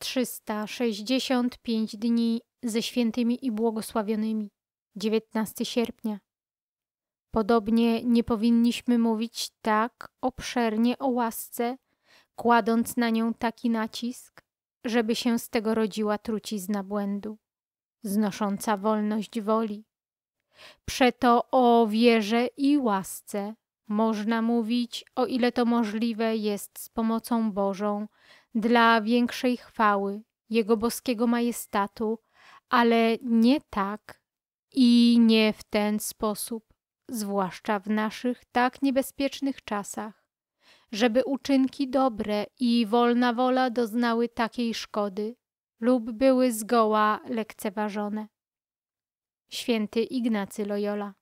365 dni ze świętymi i błogosławionymi. 19 sierpnia. Podobnie nie powinniśmy mówić tak obszernie o łasce, kładąc na nią taki nacisk, żeby się z tego rodziła trucizna błędu, znosząca wolność woli. Przeto o wierze i łasce można mówić, o ile to możliwe jest z pomocą Bożą, dla większej chwały Jego boskiego majestatu, ale nie tak i nie w ten sposób, zwłaszcza w naszych tak niebezpiecznych czasach, żeby uczynki dobre i wolna wola doznały takiej szkody lub były zgoła lekceważone. Święty Ignacy Loyola